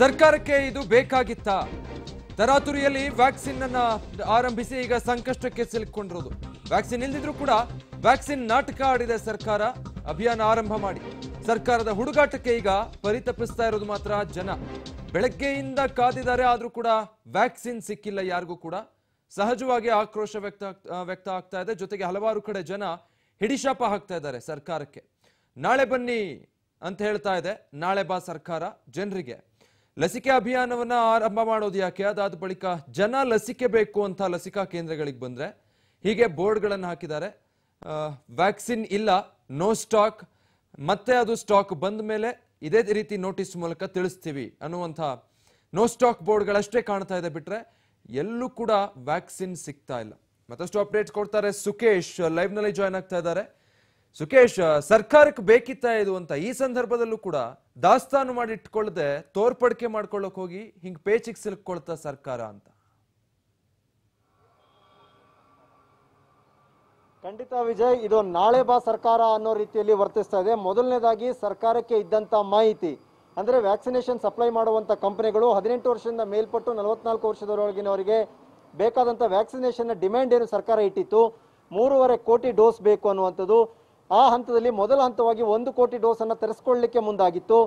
ಸರ್ಕಾರಕ್ಕೆ ಇದು ಬೇಕಾಗಿತ್ತ ತರಾತುರಿಯಲ್ಲಿ ವ್ಯಾಕ್ಸಿನ್ ಅನ್ನ ಆರಂಭಿಸಿ ಈಗ ಸಂಕಷ್ಟಕ್ಕೆ ಸಿಲುಕೊಂಡಿರೋದು ವ್ಯಾಕ್ಸಿನ್ ಇಲ್ದಿದ್ರು ಕೂಡ ವ್ಯಾಕ್ಸಿನ್ ನಾಟಕ ಆಡಿದೆ ಸರ್ಕಾರ ಅಭಿಯಾನ ಆರಂಭ ಮಾಡಿ ಸರ್ಕಾರದ ಹುಡುಗಾಟಕ್ಕೆ ಈಗ ಪರಿತಪಿಸ್ತಾ ಇರೋದು ಮಾತ್ರ ಜನ ಬೆಳಗ್ಗೆಯಿಂದ ಕಾದಿದ್ದಾರೆ ಆದ್ರೂ ಕೂಡ ವ್ಯಾಕ್ಸಿನ್ ಸಿಕ್ಕಿಲ್ಲ ಯಾರಿಗೂ ಕೂಡ ಸಹಜವಾಗಿ ಆಕ್ರೋಶ ವ್ಯಕ್ತ ವ್ಯಕ್ತ ಆಗ್ತಾ ಇದೆ ಜೊತೆಗೆ ಹಲವಾರು ಕಡೆ ಜನ ಹಿಡಿಶಾಪ ಹಾಕ್ತಾ ಇದ್ದಾರೆ ಸರ್ಕಾರಕ್ಕೆ ನಾಳೆ ಬನ್ನಿ ಅಂತ ಹೇಳ್ತಾ ಇದೆ ನಾಳೆ ಬಾ ಸರ್ಕಾರ ಜನರಿಗೆ ಲಸಿಕೆ ಅಭಿಯಾನವನ್ನ ಆರಂಭ ಮಾಡೋದು ಯಾಕೆ ಅದಾದ ಬಳಿಕ ಜನ ಲಸಿಕೆ ಬೇಕು ಅಂತ ಲಸಿಕಾ ಕೇಂದ್ರಗಳಿಗೆ ಬಂದ್ರೆ ಹೀಗೆ ಬೋರ್ಡ್ಗಳನ್ನು ಹಾಕಿದ್ದಾರೆ ವ್ಯಾಕ್ಸಿನ್ ಇಲ್ಲ ನೋ ಸ್ಟಾಕ್ ಮತ್ತೆ ಅದು ಸ್ಟಾಕ್ ಬಂದ ಮೇಲೆ ಇದೇ ರೀತಿ ನೋಟಿಸ್ ಮೂಲಕ ತಿಳಿಸ್ತೀವಿ ಅನ್ನುವಂಥ ನೋ ಸ್ಟಾಕ್ ಬೋರ್ಡ್ಗಳಷ್ಟೇ ಕಾಣ್ತಾ ಇದೆ ಬಿಟ್ರೆ ಎಲ್ಲೂ ಕೂಡ ವ್ಯಾಕ್ಸಿನ್ ಸಿಗ್ತಾ ಇಲ್ಲ ಮತ್ತಷ್ಟು ಅಪ್ಡೇಟ್ಸ್ ಕೊಡ್ತಾರೆ ಸುಕೇಶ್ ನಲ್ಲಿ ಜಾಯ್ನ್ ಆಗ್ತಾ ಇದ್ದಾರೆ ಸುಖೇಶ್ ಸರ್ಕಾರಕ್ಕೆ ಬೇಕಿತ್ತ ಇದು ಅಂತ ಈ ಸಂದರ್ಭದಲ್ಲೂ ಕೂಡ ದಾಸ್ತಾನು ಮಾಡಿ ಇಟ್ಕೊಳ್ಳದೆ ತೋರ್ಪಡಿಕೆ ಮಾಡ್ಕೊಳ್ಳೋಕೆ ಹೋಗಿ ಹಿಂಗ್ ಪೇಚಿಗೆ ಸಿಲ್ಕೊಳ್ತಾ ಸರ್ಕಾರ ಅಂತ ಖಂಡಿತ ವಿಜಯ್ ಇದು ನಾಳೆ ಬಾ ಸರ್ಕಾರ ಅನ್ನೋ ರೀತಿಯಲ್ಲಿ ವರ್ತಿಸ್ತಾ ಇದೆ ಮೊದಲನೇದಾಗಿ ಸರ್ಕಾರಕ್ಕೆ ಇದ್ದಂತ ಮಾಹಿತಿ ಅಂದ್ರೆ ವ್ಯಾಕ್ಸಿನೇಷನ್ ಸಪ್ಲೈ ಮಾಡುವಂತ ಕಂಪನಿಗಳು ಹದಿನೆಂಟು ವರ್ಷದಿಂದ ಮೇಲ್ಪಟ್ಟು ನಲವತ್ನಾಲ್ಕು ವರ್ಷದೊಳಗಿನವರಿಗೆ ಬೇಕಾದಂತ ವ್ಯಾಕ್ಸಿನೇಷನ್ ಡಿಮ್ಯಾಂಡ್ ಏನು ಸರ್ಕಾರ ಇಟ್ಟಿತ್ತು ಮೂರುವರೆ ಕೋಟಿ ಡೋಸ್ ಬೇಕು ಅನ್ನುವಂಥದ್ದು ಆ ಹಂತದಲ್ಲಿ ಮೊದಲ ಹಂತವಾಗಿ ಒಂದು ಕೋಟಿ ಡೋಸನ್ನು ತರಿಸ್ಕೊಳ್ಳಲಿಕ್ಕೆ ಮುಂದಾಗಿತ್ತು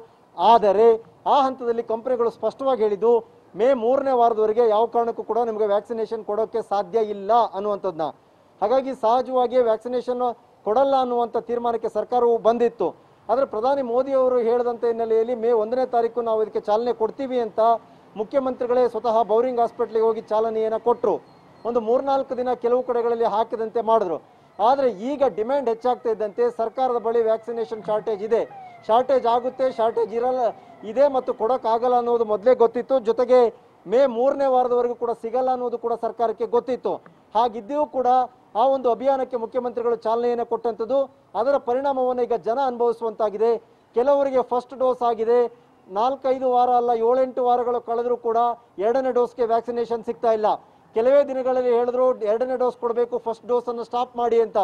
ಆದರೆ ಆ ಹಂತದಲ್ಲಿ ಕಂಪನಿಗಳು ಸ್ಪಷ್ಟವಾಗಿ ಹೇಳಿದ್ದು ಮೇ ಮೂರನೇ ವಾರದವರೆಗೆ ಯಾವ ಕಾರಣಕ್ಕೂ ಕೂಡ ನಿಮಗೆ ವ್ಯಾಕ್ಸಿನೇಷನ್ ಕೊಡೋಕ್ಕೆ ಸಾಧ್ಯ ಇಲ್ಲ ಅನ್ನುವಂಥದ್ದನ್ನ ಹಾಗಾಗಿ ಸಹಜವಾಗಿ ವ್ಯಾಕ್ಸಿನೇಷನ್ ಕೊಡಲ್ಲ ಅನ್ನುವಂಥ ತೀರ್ಮಾನಕ್ಕೆ ಸರ್ಕಾರವು ಬಂದಿತ್ತು ಆದರೆ ಪ್ರಧಾನಿ ಮೋದಿ ಅವರು ಹೇಳಿದಂಥ ಹಿನ್ನೆಲೆಯಲ್ಲಿ ಮೇ ಒಂದನೇ ತಾರೀಕು ನಾವು ಇದಕ್ಕೆ ಚಾಲನೆ ಕೊಡ್ತೀವಿ ಅಂತ ಮುಖ್ಯಮಂತ್ರಿಗಳೇ ಸ್ವತಃ ಬೌರಿಂಗ್ ಹಾಸ್ಪಿಟ್ಲಿಗೆ ಹೋಗಿ ಚಾಲನೆಯನ್ನು ಕೊಟ್ಟರು ಒಂದು ಮೂರ್ನಾಲ್ಕು ದಿನ ಕೆಲವು ಕಡೆಗಳಲ್ಲಿ ಹಾಕಿದಂತೆ ಮಾಡಿದ್ರು ಆದರೆ ಈಗ ಡಿಮ್ಯಾಂಡ್ ಹೆಚ್ಚಾಗ್ತಾ ಇದ್ದಂತೆ ಸರ್ಕಾರದ ಬಳಿ ವ್ಯಾಕ್ಸಿನೇಷನ್ ಶಾರ್ಟೇಜ್ ಇದೆ ಶಾರ್ಟೇಜ್ ಆಗುತ್ತೆ ಶಾರ್ಟೇಜ್ ಇರಲ್ಲ ಇದೆ ಮತ್ತು ಕೊಡೋಕ್ಕಾಗಲ್ಲ ಅನ್ನೋದು ಮೊದಲೇ ಗೊತ್ತಿತ್ತು ಜೊತೆಗೆ ಮೇ ಮೂರನೇ ವಾರದವರೆಗೂ ಕೂಡ ಸಿಗಲ್ಲ ಅನ್ನೋದು ಕೂಡ ಸರ್ಕಾರಕ್ಕೆ ಗೊತ್ತಿತ್ತು ಹಾಗಿದ್ದೂ ಕೂಡ ಆ ಒಂದು ಅಭಿಯಾನಕ್ಕೆ ಮುಖ್ಯಮಂತ್ರಿಗಳು ಚಾಲನೆಯನ್ನು ಕೊಟ್ಟಂಥದ್ದು ಅದರ ಪರಿಣಾಮವನ್ನು ಈಗ ಜನ ಅನುಭವಿಸುವಂತಾಗಿದೆ ಕೆಲವರಿಗೆ ಫಸ್ಟ್ ಡೋಸ್ ಆಗಿದೆ ನಾಲ್ಕೈದು ವಾರ ಅಲ್ಲ ಏಳೆಂಟು ವಾರಗಳು ಕಳೆದರೂ ಕೂಡ ಎರಡನೇ ಡೋಸ್ಗೆ ವ್ಯಾಕ್ಸಿನೇಷನ್ ಸಿಗ್ತಾ ಇಲ್ಲ ಕೆಲವೇ ದಿನಗಳಲ್ಲಿ ಹೇಳಿದ್ರು ಎರಡನೇ ಡೋಸ್ ಕೊಡಬೇಕು ಫಸ್ಟ್ ಡೋಸನ್ನು ಸ್ಟಾಪ್ ಮಾಡಿ ಅಂತ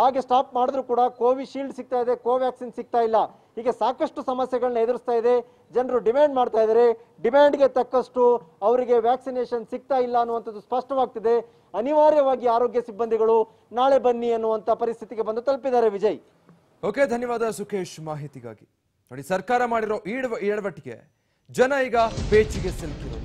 ಹಾಗೆ ಸ್ಟಾಪ್ ಮಾಡಿದ್ರು ಕೂಡ ಕೋವಿಶೀಲ್ಡ್ ಸಿಗ್ತಾ ಇದೆ ಕೋವ್ಯಾಕ್ಸಿನ್ ಸಿಗ್ತಾ ಇಲ್ಲ ಹೀಗೆ ಸಾಕಷ್ಟು ಸಮಸ್ಯೆಗಳನ್ನ ಎದುರಿಸ್ತಾ ಇದೆ ಜನರು ಡಿಮ್ಯಾಂಡ್ ಮಾಡ್ತಾ ಇದ್ದಾರೆ ಡಿಮ್ಯಾಂಡ್ಗೆ ತಕ್ಕಷ್ಟು ಅವರಿಗೆ ವ್ಯಾಕ್ಸಿನೇಷನ್ ಸಿಗ್ತಾ ಇಲ್ಲ ಅನ್ನುವಂಥದ್ದು ಸ್ಪಷ್ಟವಾಗ್ತಿದೆ ಅನಿವಾರ್ಯವಾಗಿ ಆರೋಗ್ಯ ಸಿಬ್ಬಂದಿಗಳು ನಾಳೆ ಬನ್ನಿ ಅನ್ನುವಂಥ ಪರಿಸ್ಥಿತಿಗೆ ಬಂದು ತಲುಪಿದ್ದಾರೆ ವಿಜಯ್ ಓಕೆ ಧನ್ಯವಾದ ಸುಖೇಶ್ ಮಾಹಿತಿಗಾಗಿ ನೋಡಿ ಸರ್ಕಾರ ಮಾಡಿರೋ ಈಡವ ಈಡವಟ್ಟಿಗೆ ಜನ ಈಗ ಪೇಚಿಗೆ ಸಿಲುಕಿದೆ